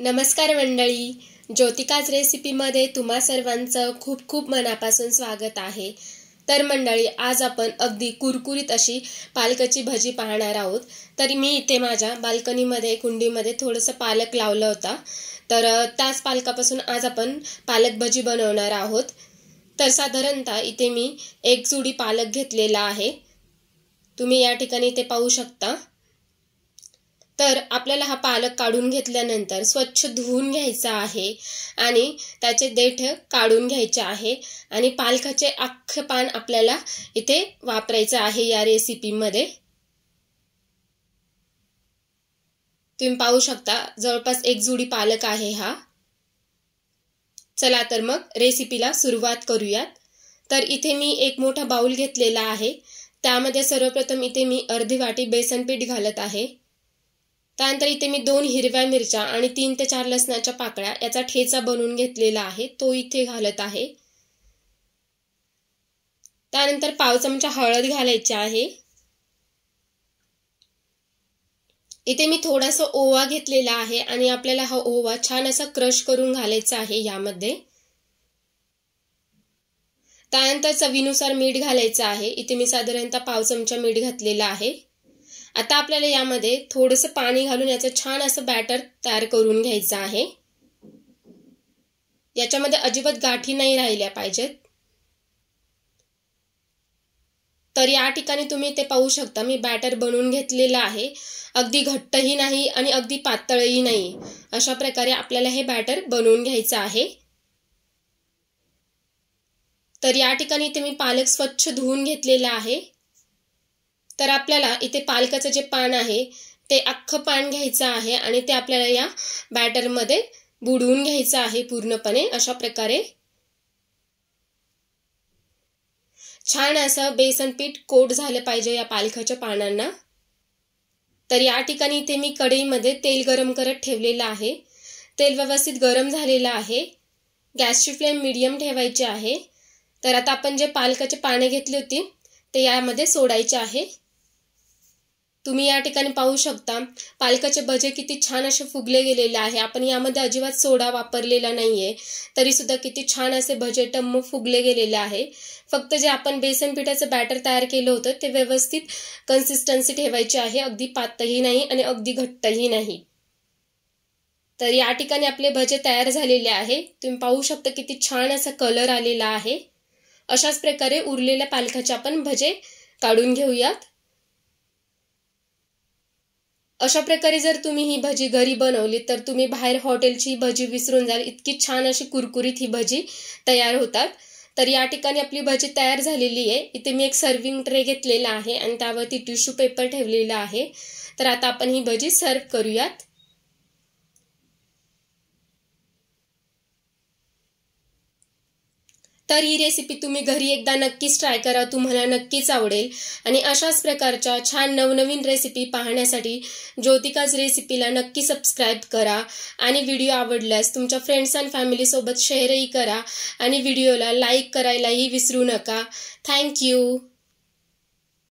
नमस्कार मंडळी ज्योतिकाच रेसिपीमध्ये तुम्हा सर्वांचं खूप खूप मनापासून स्वागत आहे तर मंडळी आज आपण अगदी कुरकुरीत अशी पालकाची भजी पाहणार आहोत तरी मी इथे माझ्या बाल्कनीमध्ये कुंडीमध्ये थोडंसं पालक लावलं होता तर त्याच पालकापासून आज आपण पालक भजी बनवणार आहोत तर साधारणतः इथे मी एक जुडी पालक घेतलेला आहे तुम्ही या ठिकाणी ते पाहू शकता तर आपल्याला हा पालक काढून घेतल्यानंतर स्वच्छ धुवून घ्यायचा आहे आणि त्याचे देठ काढून घ्यायचे आहे आणि पालकाचे अख्खे पान आपल्याला इथे वापरायचं आहे या रेसिपीमध्ये तुम्ही पाहू शकता जवळपास एक जुडी पालक आहे हा चला तर मग रेसिपीला सुरुवात करूयात तर इथे मी एक मोठा बाऊल घेतलेला आहे त्यामध्ये सर्वप्रथम इथे मी अर्धी वाटी बेसन पीठ घालत आहे त्यानंतर इथे मी दोन हिरव्या मिरच्या आणि तीन ते चार लसणाच्या पाकळ्या याचा ठेचा बनवून घेतलेला आहे तो इथे घालत आहे त्यानंतर पाव चमचा हळद घालायची आहे इथे मी थोडासा ओवा घेतलेला आहे आणि आपल्याला हा ओवा छान असा क्रश करून घालायचा आहे यामध्ये त्यानंतर चवीनुसार मीठ घालायचं आहे इथे मी साधारणतः पाव चमचा मीठ घातलेला आहे आता आपल्याला यामध्ये थोडंसं पाणी घालून याचं छान असं बॅटर तयार करून घ्यायचं आहे याच्यामध्ये अजिबात गाठी नाही राहिल्या पाहिजेत तर या ठिकाणी तुम्ही ते पाहू शकता मी बॅटर बनवून घेतलेलं आहे अगदी घट्टही नाही आणि अगदी पातळही नाही अशा प्रकारे आपल्याला हे बॅटर बनवून घ्यायचं आहे तर या ठिकाणी ते मी पालक स्वच्छ धुवून घेतलेला आहे तर आपल्याला इथे पालकाचं जे पान आहे ते अख्खं पान घ्यायचं आहे आणि ते आपल्याला या बॅटरमध्ये बुडवून घ्यायचं आहे पूर्णपणे अशा प्रकारे छान असं बेसन पीठ कोट झालं पाहिजे या पालखाच्या पानांना तर या ठिकाणी इथे मी कढईमध्ये तेल गरम करत ठेवलेलं आहे तेल व्यवस्थित गरम झालेलं आहे गॅसची फ्लेम मिडियम ठेवायची आहे तर आता आपण जे पालकाचे पाने घेतली होती ते यामध्ये सोडायचे आहे तुम्ही या ठिकाणी पाहू शकता पालकाचे भजे किती छान असे फुगले गेलेले आहे आपण यामध्ये अजिबात सोडा वापरलेला नाही आहे तरीसुद्धा किती छान असे भजे टम्म फुगले गेलेले आहे फक्त जे आपण बेसन पिठाचं बॅटर तयार केलं होतं ते व्यवस्थित कन्सिस्टन्सी ठेवायची आहे अगदी पातही नाही आणि अगदी घट्टही नाही तर या ठिकाणी आपले भजे तयार झालेले आहे तुम्ही पाहू शकता किती छान असा कलर आलेला आहे अशाच प्रकारे उरलेल्या पालकाचे आपण भजे काढून घेऊयात अशा प्रकारे जर तुम्ही ही भजी घरी बनवली तर तुम्ही बाहेर हॉटेलची भजी विसरून जाल इतकी छान अशी कुरकुरीत ही भजी तयार होतात तर या ठिकाणी आपली भजी तयार झालेली आहे इथे मी एक सर्विंग ट्रे घेतलेला आहे आणि त्यावरती टिश्यू पेपर ठेवलेला आहे तर आता आपण ही भजी सर्व करूयात तर ही रेसिपी तुम्ही घरी एकदा नक्कीच ट्राय करा तुम्हाला नक्कीच आवडेल आणि अशाच प्रकारच्या छान नवनवीन रेसिपी पाहण्यासाठी ज्योतिकाच रेसिपीला नक्की सबस्क्राईब करा आणि व्हिडिओ आवडल्यास तुमच्या फ्रेंड्स अँड फॅमिलीसोबत शेअरही करा आणि व्हिडिओला लाईक करायलाही विसरू नका थँक्यू